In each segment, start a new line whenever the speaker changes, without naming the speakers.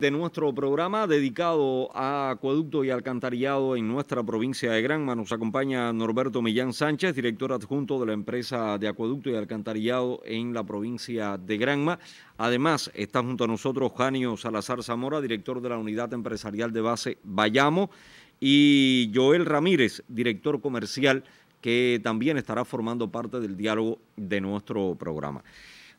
de nuestro programa dedicado a acueducto y alcantarillado en nuestra provincia de Granma. Nos acompaña Norberto Millán Sánchez, director adjunto de la empresa de acueducto y alcantarillado en la provincia de Granma. Además, está junto a nosotros Janio Salazar Zamora, director de la unidad empresarial de base Bayamo, y Joel Ramírez, director comercial, que también estará formando parte del diálogo de nuestro programa.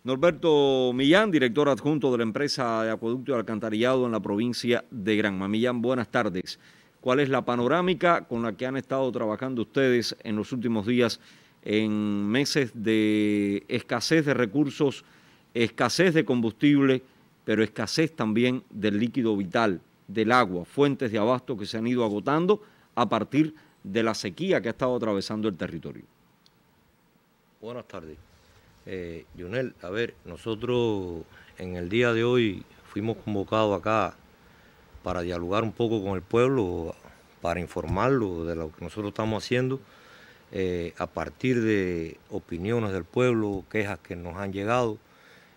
Norberto Millán, director adjunto de la empresa de acueducto y alcantarillado en la provincia de Granma. Millán, buenas tardes. ¿Cuál es la panorámica con la que han estado trabajando ustedes en los últimos días, en meses de escasez de recursos, escasez de combustible, pero escasez también del líquido vital, del agua, fuentes de abasto que se han ido agotando a partir de la sequía que ha estado atravesando el territorio?
Buenas tardes. Eh, a ver, nosotros en el día de hoy fuimos convocados acá para dialogar un poco con el pueblo, para informarlo de lo que nosotros estamos haciendo, eh, a partir de opiniones del pueblo, quejas que nos han llegado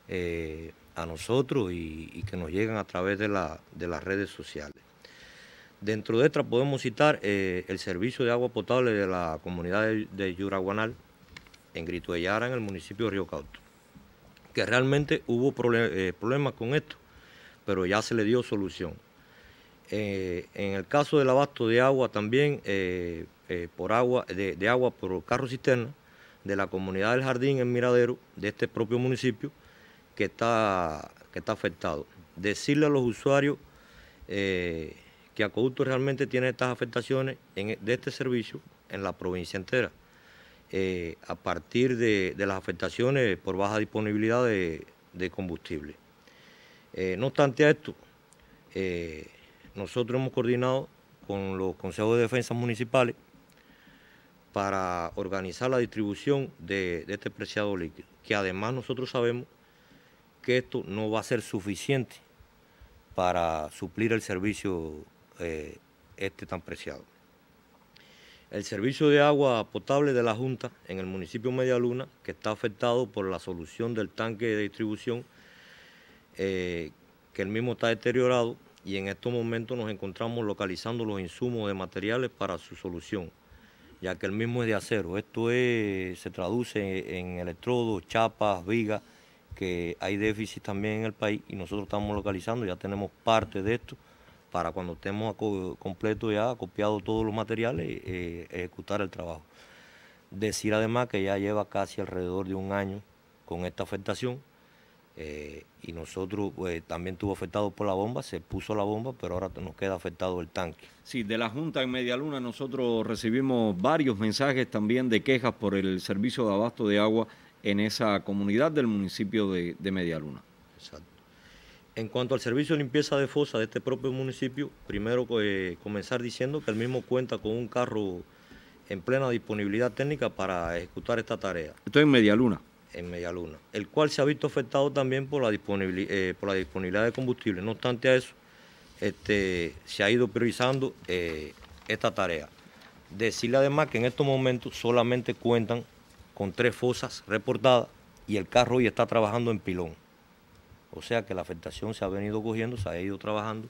eh, a nosotros y, que nos llegan a través de, las redes sociales. Dentro de estas podemos citar eh, el servicio de agua potable de la comunidad de Yuraguanal, en Grituellara, en el municipio de Río Cauto, que realmente hubo eh, problemas con esto, pero ya se le dio solución. Eh, en el caso del abasto de agua también, eh, por agua, de, agua por carro cisterna, de la comunidad del jardín en Miradero, de este propio municipio, que está, que está afectado. Decirle a los usuarios que Acueducto realmente tiene estas afectaciones de este servicio en la provincia entera. Eh, a partir de, las afectaciones por baja disponibilidad de, combustible. Eh, no obstante a esto, eh, nosotros hemos coordinado con los consejos de defensa municipales para organizar la distribución de, este preciado líquido, que además nosotros sabemos que esto no va a ser suficiente para suplir el servicio este tan preciado el servicio de agua potable de la Junta en el municipio Media Luna, que está afectado por la solución del tanque de distribución, eh, que el mismo está deteriorado y en estos momentos nos encontramos localizando los insumos de materiales para su solución, ya que el mismo es de acero. Esto se traduce en electrodos, chapas, vigas, que hay déficit también en el país y nosotros estamos localizando, ya tenemos parte de esto para cuando estemos completo ya, copiado todos los materiales, eh, ejecutar el trabajo. Decir además que ya lleva casi alrededor de un año con esta afectación eh, y nosotros pues, también tuvo afectado por la bomba, se
puso la bomba, pero ahora nos queda afectado el tanque. Sí, de la Junta en Media Luna nosotros recibimos varios mensajes también de quejas por el servicio de abasto de agua en esa comunidad del municipio de, de Media Luna. Exacto. En cuanto al servicio de limpieza de
fosa de este propio municipio, primero eh, comenzar diciendo que el mismo cuenta con un carro en plena disponibilidad técnica para ejecutar esta tarea.
Esto es en Medialuna.
En Medialuna, el cual se ha visto afectado también por la, eh, disponibilidad, de combustible. No obstante a eso, este, se ha ido priorizando eh, esta tarea. Decirle además que en estos momentos solamente cuentan con tres fosas reportadas y el carro hoy está trabajando en pilón. O sea que la afectación se ha venido cogiendo, se ha ido trabajando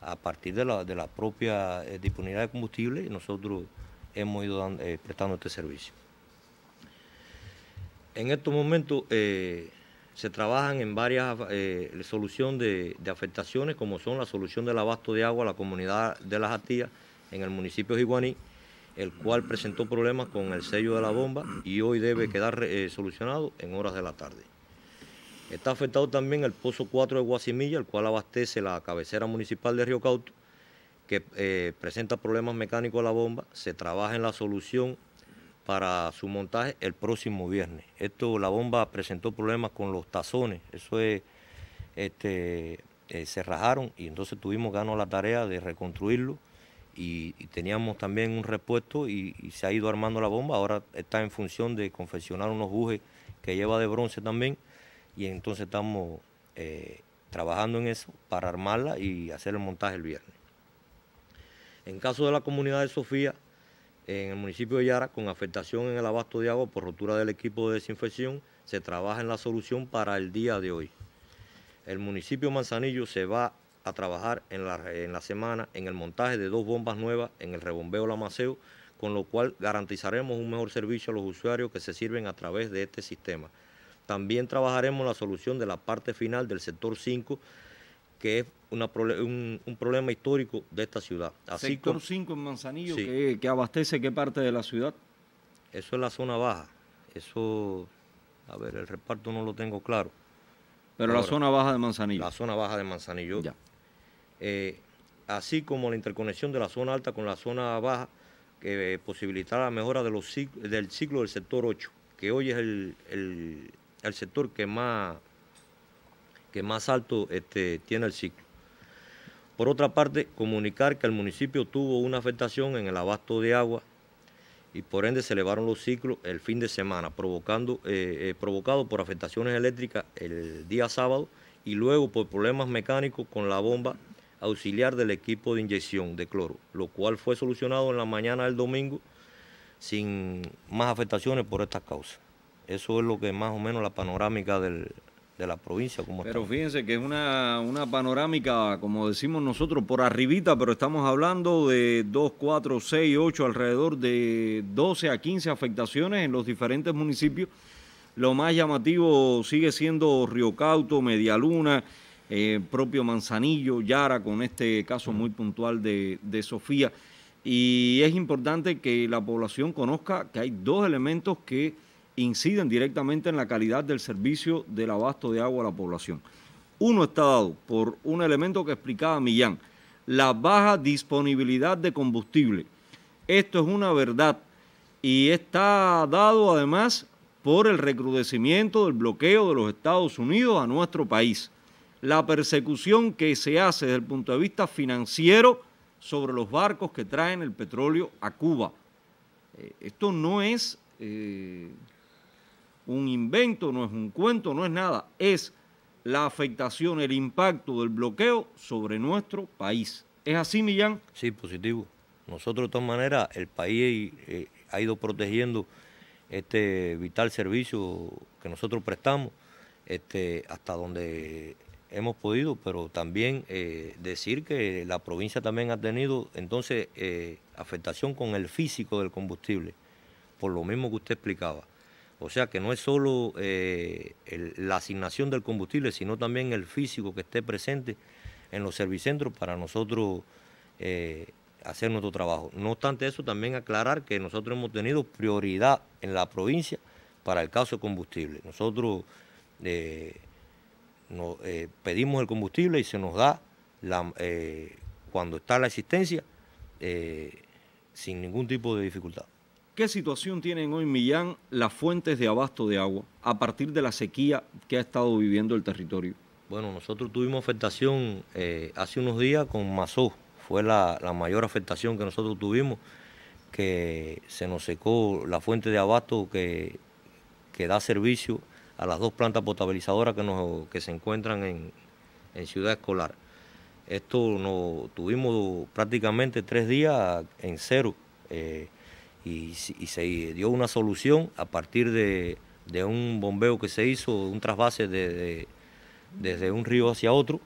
a partir de la, propia eh, disponibilidad de combustible y nosotros hemos ido eh, prestando este servicio. En estos momentos eh, se trabajan en varias soluciones de, afectaciones, como son la solución del abasto de agua a la comunidad de Las Hatías en el municipio de el cual presentó problemas con el sello de la bomba y hoy debe quedar solucionado en horas de la tarde. Está afectado también el pozo 4 de Guasimilla, el cual abastece la cabecera municipal de Río Cauto, que eh, presenta problemas mecánicos a la bomba. Se trabaja en la solución para su montaje el próximo viernes. Esto, la bomba presentó problemas con los tazones, eso es, este, eh, se rajaron y entonces tuvimos ganas la tarea de reconstruirlo y, teníamos también un repuesto y, se ha ido armando la bomba, ahora está en función de confeccionar unos bujes que lleva de bronce también y entonces estamos eh, trabajando en eso para armarla y hacer el montaje el viernes. En caso de la comunidad de Sofía, en el municipio de Yara, con afectación en el abasto de agua por rotura del equipo de desinfección, se trabaja en la solución para el día de hoy. El municipio Manzanillo se va a trabajar en la, en la semana en el montaje de dos bombas nuevas en el rebombeo Lamaceo, con lo cual garantizaremos un mejor servicio a los usuarios que se sirven a través de este sistema. También trabajaremos la solución de la parte final del sector 5, que es un, problema histórico de esta ciudad. sector 5
en Manzanillo, que, abastece
qué parte de la ciudad? Eso es la zona baja. Eso, a ver, el reparto no lo tengo claro. Pero la zona
baja de Manzanillo. La
zona baja de Manzanillo. Eh, así como la interconexión de la zona alta con la zona baja, que eh, posibilitará la mejora de los, del ciclo del sector 8, que hoy es el el sector que más, que más alto este, tiene el ciclo. Por otra parte, comunicar que el municipio tuvo una afectación en el abasto de agua y por ende se elevaron los ciclos el fin de semana, provocando, eh, eh, provocado por afectaciones eléctricas el día sábado y luego por problemas mecánicos con la bomba auxiliar del equipo de inyección de cloro, lo cual fue solucionado en la mañana del domingo sin más afectaciones por estas causas. Eso es lo que más o menos la panorámica de la provincia. Como pero
fíjense que es una, una, panorámica, como decimos nosotros, por arribita, pero estamos hablando de 2, 4, 6, 8, alrededor de 12 a 15 afectaciones en los diferentes municipios. Lo más llamativo sigue siendo Río Cauto, Medialuna, eh, propio Manzanillo, Yara, con este caso muy puntual de, de Sofía. Y es importante que la población conozca que hay dos elementos que inciden directamente en la calidad del servicio del abasto de agua a la población. Uno está dado por un elemento que explicaba Millán, la baja disponibilidad de combustible. Esto es una verdad y está dado además por el recrudecimiento del bloqueo de los Estados Unidos a nuestro país, la persecución que se hace desde el punto de vista financiero sobre los barcos que traen el petróleo a Cuba. Eh, esto no es eh, un invento, no es un cuento, no es nada, es la afectación, el impacto del bloqueo sobre nuestro país. ¿Es así, Millán? Sí, positivo. Nosotros, de todas maneras, el país
eh, ha ido protegiendo este vital servicio que nosotros prestamos este, hasta donde hemos podido, pero también eh, decir que la provincia también ha tenido entonces eh, afectación con el físico del combustible, por lo mismo que usted explicaba. O sea que no es solo eh, la asignación del combustible, sino también el físico que esté presente en los servicentros para nosotros eh, hacer nuestro trabajo. No obstante eso, también aclarar que nosotros hemos tenido prioridad en la provincia para el caso de combustible. Nosotros eh, pedimos el combustible y se nos da
cuando está la existencia sin ningún tipo de dificultad. ¿Qué situación tienen hoy Millán las fuentes de abasto de agua a partir de la sequía que ha estado viviendo el territorio? Bueno, nosotros tuvimos afectación eh, hace
unos días con Mazó. Fue la, mayor afectación que nosotros tuvimos, que se nos secó la fuente de abasto que, da servicio a las dos plantas potabilizadoras que, se encuentran en, Ciudad Escolar. Esto nos tuvimos prácticamente tres días en cero. Eh, y, se dio una solución a partir de, un bombeo que se hizo, un trasvase desde un río hacia otro,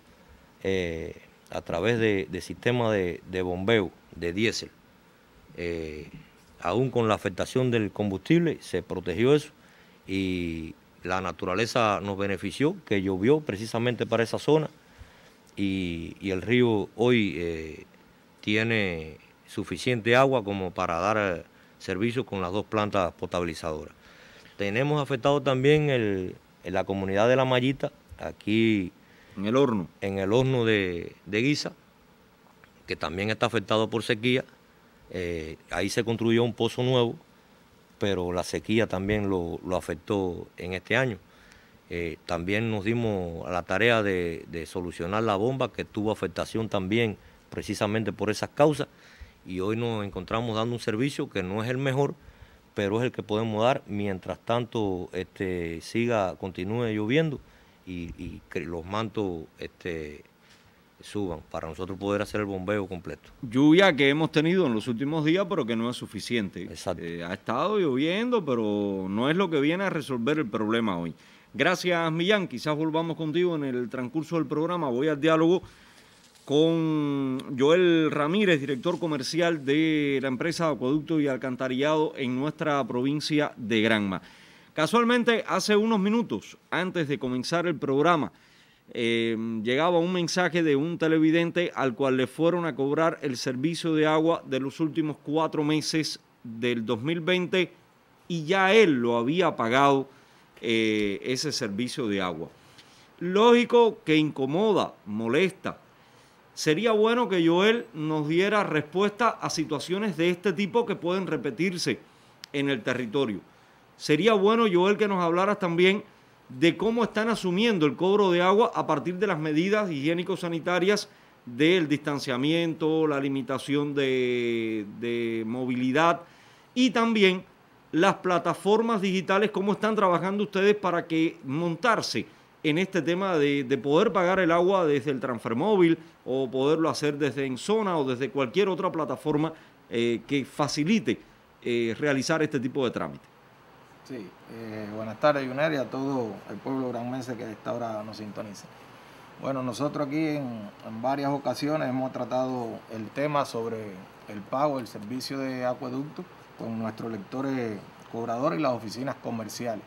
eh, a través de, sistema de, bombeo de diésel. Eh, aún con la afectación del combustible, se protegió eso y la naturaleza nos benefició, que llovió precisamente para esa zona y, el río hoy eh, tiene suficiente agua como para dar Servicios con las dos plantas potabilizadoras. Tenemos afectado también en la comunidad de La Mallita, aquí... En el horno. En el horno de, de Guisa, que también está afectado por sequía. Eh, ahí se construyó un pozo nuevo, pero la sequía también lo, afectó en este año. Eh, también nos dimos a la tarea de solucionar la bomba que tuvo afectación también precisamente por esas causas y hoy nos encontramos dando un servicio que no es el mejor, pero es el que podemos dar mientras tanto este, siga, continúe lloviendo y, que los mantos este, suban para
nosotros poder hacer el bombeo completo. Lluvia que hemos tenido en los últimos días, pero que no es suficiente. Exacto. Eh, ha estado lloviendo, pero no es lo que viene a resolver el problema hoy. Gracias, Millán. Quizás volvamos contigo en el transcurso del programa. Voy al diálogo con Joel Ramírez, director comercial de la empresa Acueducto y Alcantarillado en nuestra provincia de Granma. Casualmente, hace unos minutos, antes de comenzar el programa, em, llegaba un mensaje de un televidente al cual le fueron a cobrar el servicio de agua de los últimos cuatro meses del 2020 y ya él lo había pagado eh, ese servicio de agua. Lógico que incomoda, molesta, Sería bueno que Joel nos diera respuesta a situaciones de este tipo que pueden repetirse en el territorio. Sería bueno, Joel, que nos hablaras también de cómo están asumiendo el cobro de agua a partir de las medidas higiénico-sanitarias del distanciamiento, la limitación de, de, movilidad y también las plataformas digitales, cómo están trabajando ustedes para que montarse en este tema de, poder pagar el agua desde el transfer o poderlo hacer desde en o desde cualquier otra plataforma eh, que facilite eh, realizar este tipo de trámite.
Sí, eh, buenas tardes, Yuner, y a todo el pueblo granmense que a esta hora nos sintoniza. Bueno, nosotros aquí en, en varias ocasiones hemos tratado el tema sobre el pago, el servicio de acueducto con nuestros lectores cobradores y las oficinas comerciales.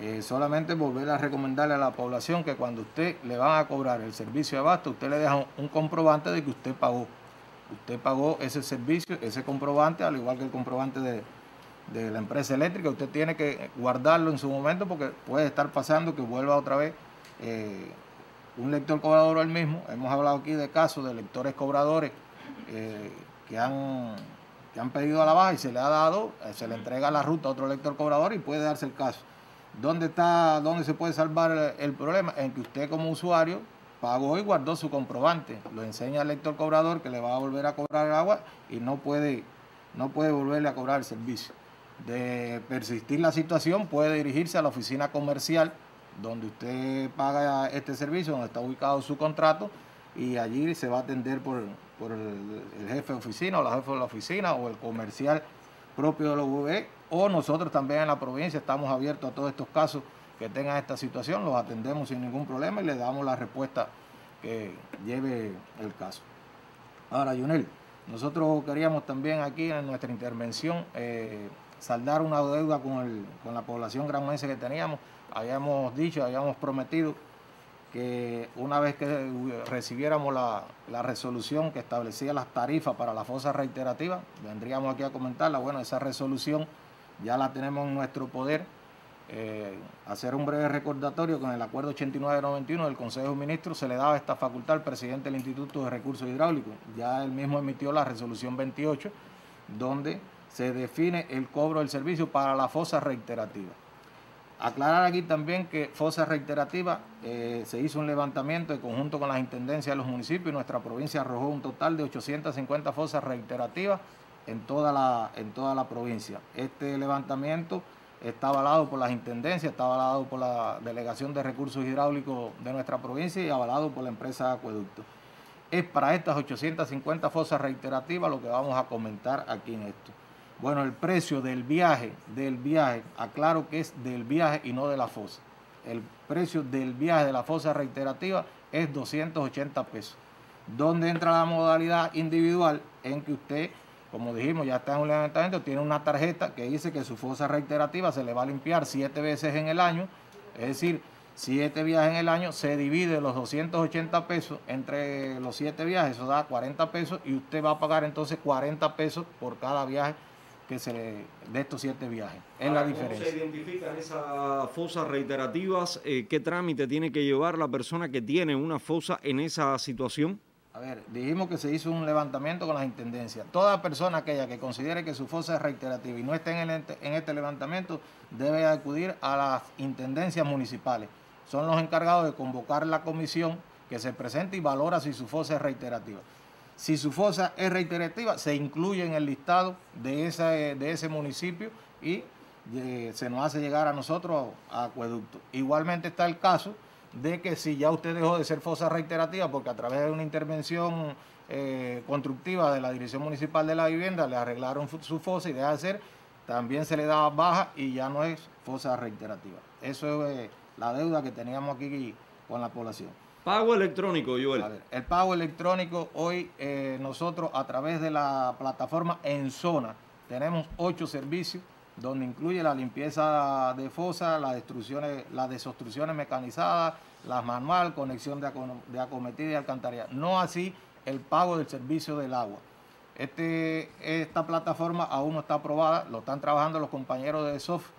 Eh, solamente volver a recomendarle a la población que cuando usted le van a cobrar el servicio de abasto, usted le deja un, comprobante de que usted pagó. Usted pagó ese servicio, ese comprobante, al igual que el comprobante de, la empresa eléctrica, usted tiene que guardarlo en su momento porque puede estar pasando que vuelva otra vez eh, un lector cobrador al mismo. Hemos hablado aquí de casos de lectores cobradores eh, que, han, que han pedido a la baja y se le ha dado, se le entrega la ruta a otro lector cobrador y puede darse el caso. ¿Dónde, está, ¿Dónde se puede salvar el, problema? En que usted como usuario pagó y guardó su comprobante. Lo enseña al lector cobrador que le va a volver a cobrar el agua y no puede, no puede volverle a cobrar el servicio. De persistir la situación, puede dirigirse a la oficina comercial donde usted paga este servicio, donde está ubicado su contrato, y allí se va a atender por, el, jefe de oficina o la jefa de la oficina o el comercial propio de la UV o nosotros también en la provincia estamos abiertos a todos estos casos que tengan esta situación, los atendemos sin ningún problema y le damos la respuesta que lleve el caso. Ahora, Yunel, nosotros queríamos también aquí en nuestra intervención eh, saldar una deuda con, la población granmense que teníamos. Habíamos dicho, habíamos prometido que una vez que recibiéramos la, la, resolución que establecía las tarifas para la fosa reiterativa, vendríamos aquí a comentarla. Bueno, esa resolución ya la tenemos en nuestro poder. Eh, hacer un breve recordatorio con el acuerdo 89-91 del Consejo de Ministros se le daba esta facultad al presidente del Instituto de Recursos Hidráulicos. Ya él mismo emitió la resolución 28, donde se define el cobro del servicio para la fosa reiterativa. Aclarar aquí también que fosa reiterativa eh, se hizo un levantamiento en conjunto con las intendencias de los municipios y nuestra provincia arrojó un total de 850 fosas reiterativas en toda la, en toda la provincia. Este levantamiento está avalado por las intendencias, está avalado por la Delegación de Recursos Hidráulicos de nuestra provincia y avalado por la empresa Acueducto. Es para estas 850 fosas reiterativas lo que vamos a comentar aquí en esto. Bueno, el precio del viaje, del viaje, aclaro que es del viaje y no de la fosa. El precio del viaje de la fosa reiterativa es 280 pesos. ¿Dónde entra la modalidad individual en que usted como dijimos, ya está en un levantamiento, tiene una tarjeta que dice que su fosa reiterativa se le va a limpiar siete veces en el año, es decir, siete viajes en el año, se divide los 280 pesos entre los siete viajes, eso da 40 pesos y usted va a pagar entonces 40 pesos por cada viaje que se de estos siete viajes. la diferencia. Ah, ¿Cómo se identifican esas
fosas reiterativas? Eh, ¿Qué trámite tiene que llevar la persona que tiene una fosa en esa situación?
A ver, dijimos que se hizo un levantamiento con las intendencias. Toda persona aquella que considere que su fosa es reiterativa y no esté en, en este levantamiento debe acudir a las intendencias municipales. Son los encargados de convocar la comisión que se presente y valora si su fosa es reiterativa. Si su fosa es reiterativa, se incluye en el listado de, esa, de ese municipio y eh, se nos hace llegar a nosotros a acueducto. Igualmente está el caso de que si ya usted dejó de ser fosa reiterativa, porque a través de una intervención eh, constructiva de la Dirección Municipal de la Vivienda le arreglaron su fosa y deja de ser, también se le daba baja y ya no es fosa reiterativa. Eso es eh, la deuda que teníamos aquí con la población. Pago electrónico, Joel. A ver, el pago electrónico hoy eh, nosotros a través de la plataforma en zona tenemos ocho servicios donde incluye la limpieza de fosa, las, destrucciones, las desobstrucciones mecanizadas, las manual, conexión de, acometida y alcantarilla. No así el pago del servicio del agua. Este, esta plataforma aún no está aprobada, lo están trabajando los compañeros de Soft.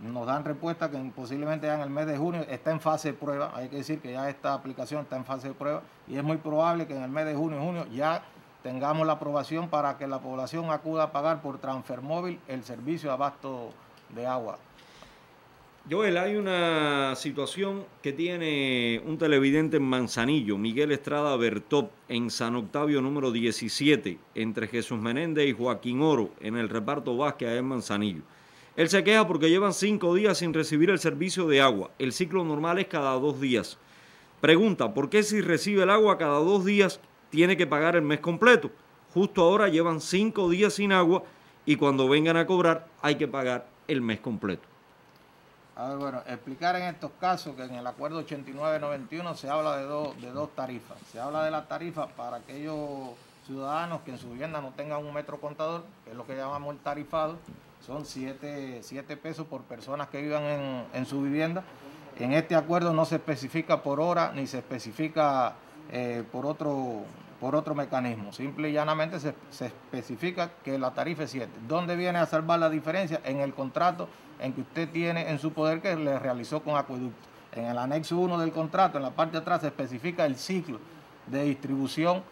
Nos dan respuesta que posiblemente ya en el mes de junio está en fase de prueba. Hay que decir que ya esta aplicación está en fase de prueba y es muy probable que en el mes de junio, junio ya tengamos la aprobación para que la población acuda a pagar por transfermóvil el servicio de abasto de agua.
Joel, hay una situación que tiene un televidente en Manzanillo, Miguel Estrada Bertop, en San Octavio número 17, entre Jesús Menéndez y Joaquín Oro, en el reparto Vázquez en Manzanillo. Él se queja porque llevan cinco días sin recibir el servicio de agua. El ciclo normal es cada dos días. Pregunta, ¿por qué si recibe el agua cada dos días tiene que pagar el mes completo. Justo ahora llevan cinco días sin agua y cuando vengan a cobrar hay que pagar el mes completo.
A ver, bueno, explicar en estos casos que en el acuerdo 89-91 se habla de, dos tarifas. Se habla de la tarifa para aquellos ciudadanos que en su vivienda no tengan un metro contador, que es lo que llamamos el tarifado. Son 7 pesos por personas que vivan en, su vivienda. En este acuerdo no se especifica por hora ni se especifica eh, por otro por otro mecanismo. Simple y llanamente se, especifica que la tarifa es 7. ¿Dónde viene a salvar la diferencia? En el contrato en que usted tiene en su poder que le realizó con acueducto. En el anexo 1 del contrato, en la parte de atrás, se especifica el ciclo de distribución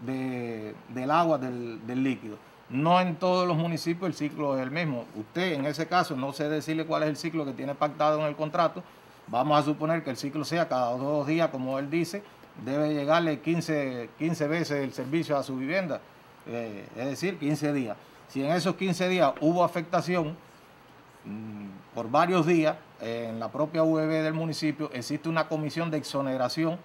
del agua, del, del líquido. No en todos los municipios el ciclo es el mismo. Usted, en ese caso, no sé decirle cuál es el ciclo que tiene pactado en el contrato. Vamos a suponer que el ciclo sea cada dos días, como él dice, debe llegarle 15, 15 veces el servicio a su vivienda, eh, es decir, 15 días. Si en esos 15 días hubo afectación mm, por varios días, en la propia UEB del municipio existe una comisión de exoneración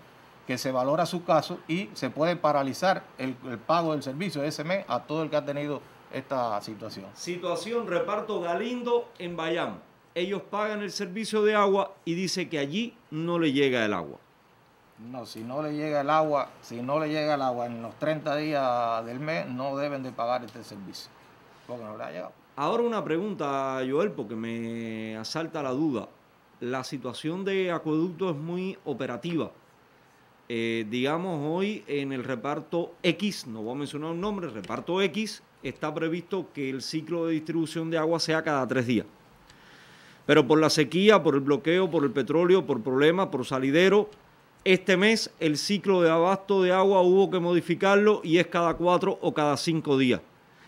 que se valora su caso y se puede paralizar el, pago del servicio ese mes a todo el que ha tenido esta situación. Situación,
reparto Galindo en Bayam. Ellos pagan el servicio de agua y dice que allí no le llega el agua.
No, si no le llega el agua, si no le llega el agua en los 30 días del mes, no deben de pagar este servicio, porque no le ha llegado.
Ahora una pregunta, Joel, porque me asalta la duda. La situación de acueducto es muy operativa. Eh, digamos, hoy en el reparto X, no voy a mencionar un nombre, reparto X, está previsto que el ciclo de distribución de agua sea cada tres días. Pero por la sequía, por el bloqueo, por el petróleo, por problemas, por salidero, este mes el ciclo de abasto de agua hubo que modificarlo y es cada cuatro o cada cinco días.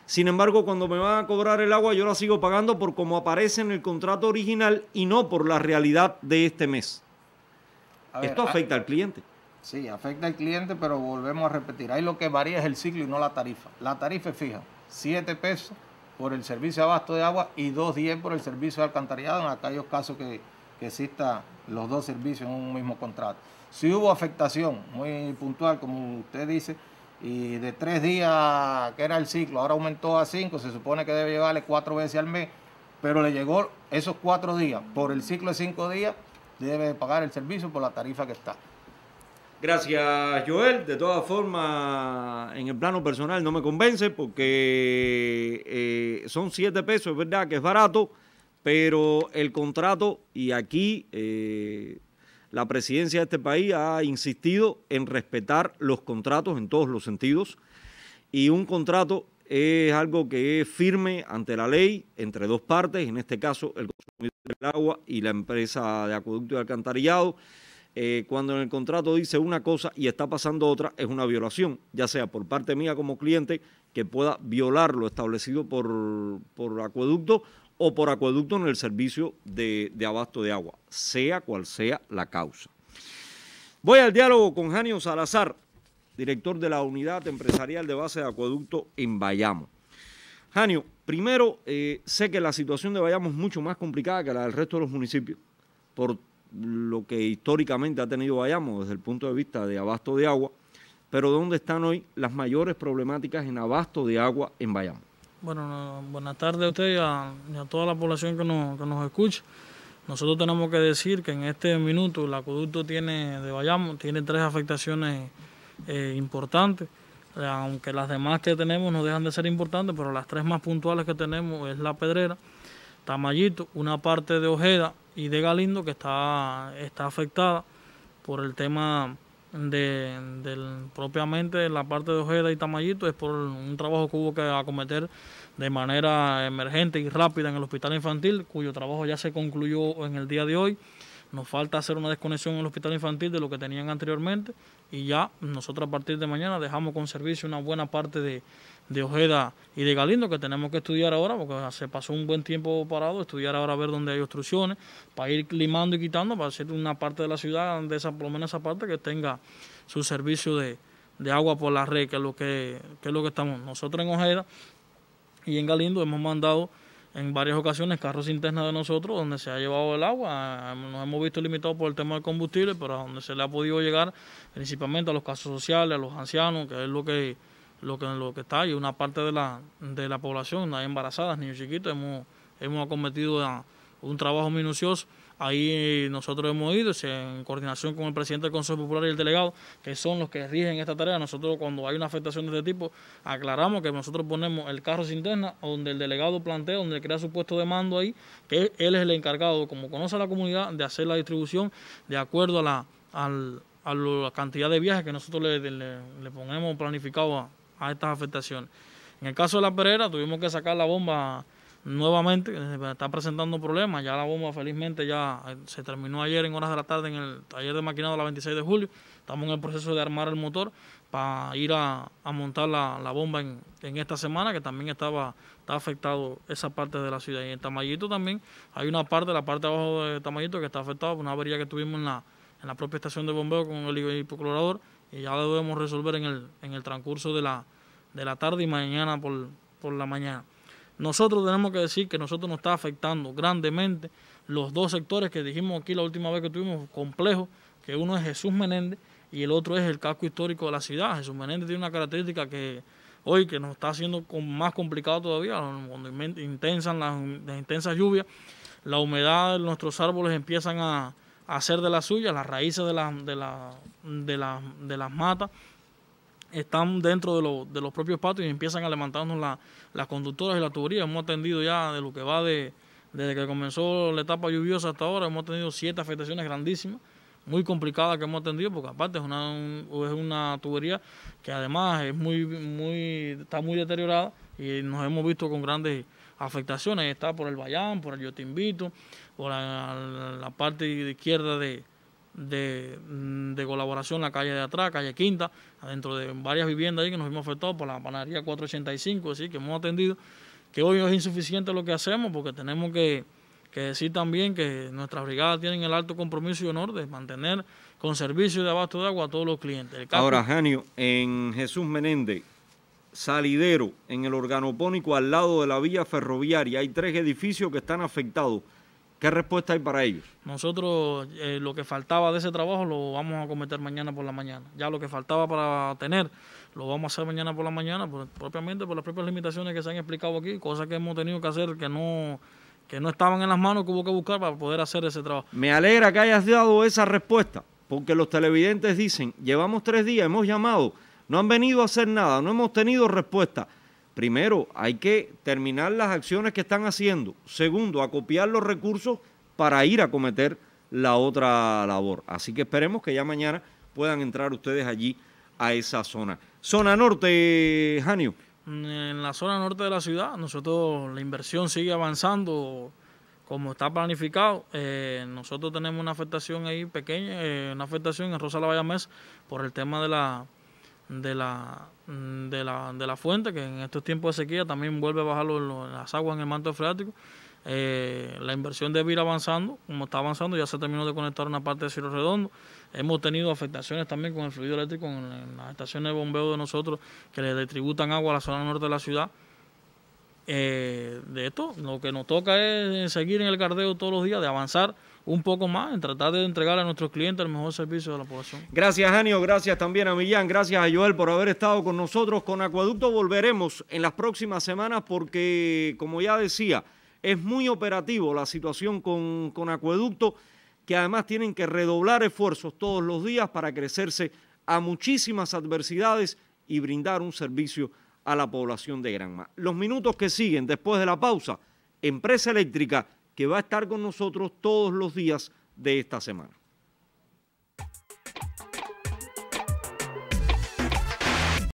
Sin embargo, cuando me van a cobrar el agua yo la sigo pagando por como aparece en el contrato original y no por la realidad de este mes.
Esto ah, afecta al cliente. Sí, afecta al cliente, pero volvemos a repetir. Ahí lo que varía es el ciclo y no la tarifa. La tarifa es fija, 7 pesos por el servicio de abasto de agua y dos días por el servicio de alcantarillado en aquellos casos que, que existan los dos servicios en un mismo contrato. Sí hubo afectación, muy puntual, como usted dice, y de tres días que era el ciclo, ahora aumentó a cinco, se supone que debe llevarle cuatro veces al mes, pero le llegó esos cuatro días, por el ciclo de cinco días, debe pagar el servicio por la tarifa que está.
Gracias, Joel. De todas formas, en el plano personal no me convence porque eh, son siete pesos, es verdad que es barato, pero el contrato, y aquí eh, la presidencia de este país ha insistido en respetar los contratos en todos los sentidos y un contrato es algo que es firme ante la ley entre dos partes, en este caso el consumidor del agua y la empresa de acueducto y alcantarillado. Eh, cuando en el contrato dice una cosa y está pasando otra, es una violación, ya sea por parte mía como cliente que pueda violar lo establecido por, por acueducto o por acueducto en el servicio de, abasto de agua, sea cual sea la causa. Voy al diálogo con Janio Salazar, director de la Unidad Empresarial de Base de Acueducto en Bayamo. Janio, primero, eh, sé que la situación de Bayamo es mucho más complicada que la del resto de los municipios, por lo que históricamente ha tenido Bayamo desde el punto de vista de abasto de agua, pero ¿dónde están hoy las mayores problemáticas en abasto de agua en Bayamo?
Bueno, buenas tardes a usted y a, toda la población que nos, escucha. Nosotros tenemos que decir que en este minuto el acueducto tiene, de Bayamo tiene tres afectaciones eh, importantes, eh, aunque las demás que tenemos no dejan de ser importantes, pero las tres más puntuales que tenemos es La Pedrera, Tamayito, una parte de Ojeda y de Galindo que está, está afectada por el tema de, propiamente la parte de Ojeda y Tamayito es por un trabajo que hubo que acometer de manera emergente y rápida en el hospital infantil, cuyo trabajo ya se concluyó en el día de hoy. Nos falta hacer una desconexión en el hospital infantil de lo que tenían anteriormente y ya nosotros a partir de mañana dejamos con servicio una buena parte de, de Ojeda y de Galindo que tenemos que estudiar ahora, porque se pasó un buen tiempo parado, estudiar ahora a ver dónde hay obstrucciones, para ir limando y quitando, para hacer una parte de la ciudad, de esa, por lo menos esa parte que tenga su servicio de, agua por la red, que es lo que, que, es lo que estamos. Nosotros en Ojeda y en Galindo hemos mandado en varias ocasiones carros internos de nosotros donde se ha llevado el agua, nos hemos visto limitados por el tema del combustible, pero a donde se le ha podido llegar, principalmente a los casos sociales, a los ancianos, que es lo que lo que, lo que está ahí, una parte de la, de la población, hay embarazadas, niños chiquitos, hemos, hemos acometido un trabajo minucioso. Ahí eh, nosotros hemos ido, en coordinación con el presidente del Consejo Popular y el delegado, que son los que rigen esta tarea. Nosotros cuando hay una afectación de este tipo, aclaramos que nosotros ponemos el carro sin terna... donde el delegado plantea, donde crea su puesto de mando ahí, que él es el encargado, como conoce la comunidad, de hacer la distribución de acuerdo a la, a la cantidad de viajes que nosotros le, le ponemos planificado a, a estas afectaciones. En el caso de la Pereira, tuvimos que sacar la bomba nuevamente, eh, pues, está presentando problemas. Ya la bomba, felizmente, ya eh, se terminó ayer en horas de la tarde en el taller de maquinado la 26 de julio. Estamos en el proceso de armar el motor para ir a, montar la, bomba en, esta semana, que también estaba está afectado esa parte de la ciudad. Y en Tamayito también hay una parte, la parte de abajo de Tamayito, que está afectada por una avería que tuvimos en la, en la propia estación de bombeo con el hipoclorador y ya lo debemos resolver en el, en el transcurso de la, de la tarde y mañana por, la mañana. Nosotros tenemos que decir que nosotros nos está afectando grandemente los dos sectores que dijimos aquí la última vez que tuvimos complejos, que uno es Jesús Menéndez y el otro es el casco histórico de la ciudad. Jesús Menéndez tiene una característica que hoy que nos está haciendo más complicado todavía, cuando intensan las intensas lluvias, la humedad de nuestros árboles empiezan a, hacer de las suyas, las raíces de, de, la, de, las matas están dentro de, de, los propios patios y empiezan a levantarnos la, las conductoras y la tubería. Hemos atendido ya de lo que va de, desde que comenzó la etapa lluviosa hasta ahora, hemos tenido siete afectaciones grandísimas, muy complicadas que hemos atendido, porque aparte es una, es una tubería que además es muy, muy, está muy deteriorada y nos hemos visto con grandes afectaciones. Está por el Bayán, por el Yotimbito, por la, parte izquierda de, mm, de, colaboración, la calle de atrás, calle Quinta, adentro de varias viviendas ahí que nos hemos afectado por la panadería 485, así que hemos atendido, que hoy es insuficiente lo que hacemos porque tenemos que, decir también que nuestras brigadas tienen el alto compromiso y honor de mantener con servicio de abasto de agua a todos los clientes. Ahora,
Janio, en Jesús Menéndez, salidero, en el organopónico al lado de la vía ferroviaria, hay tres edificios que están afectados ¿Qué respuesta hay para ellos?
Nosotros eh, lo que faltaba de ese trabajo lo vamos a cometer mañana por la mañana. Ya lo que faltaba para tener lo vamos a hacer mañana por la mañana, propiamente por las propias limitaciones que se han explicado aquí, cosas que hemos tenido que hacer que no que no estaban en las manos que hubo que buscar para poder hacer ese trabajo.
Me alegra que hayas dado esa respuesta, porque los televidentes dicen, llevamos tres días, hemos llamado, no han venido a hacer nada, no hemos tenido respuesta primero, hay que terminar las acciones que están haciendo. Segundo, acopiar los recursos para ir a cometer la otra labor. Así que esperemos que ya mañana puedan entrar ustedes allí a esa zona. Zona norte, Janio.
En la zona norte de la ciudad, nosotros la inversión sigue avanzando como está planificado. Eh, nosotros tenemos una afectación ahí pequeña, eh, una afectación en Rosa La Valla por el tema de la Mm, de la, de la, fuente, que en estos tiempos de sequía también vuelve a bajar las aguas en el manto freático. Eh, la inversión debe ir avanzando, como está avanzando, ya se terminó de conectar una parte de Ciro Redondo. Hemos tenido afectaciones también con el fluido eléctrico en, las estaciones de bombeo de nosotros que le distributan agua a la zona norte de la ciudad. Eh, de esto, lo que nos toca es seguir en el cardeo todos los días, de avanzar un poco más en tratar de entregar a nuestros clientes el mejor servicio de la población.
Gracias, Anio. Gracias también a Millán. Gracias a Joel por haber estado con nosotros. Con Acueducto volveremos en las próximas semanas porque, como ya decía, es muy operativo la situación con, con Acueducto, que además tienen que redoblar esfuerzos todos los días para crecerse a muchísimas adversidades y brindar un servicio a la población de Granma. Los minutos que siguen después de la pausa, Empresa Eléctrica que va a estar con nosotros todos los días de esta semana.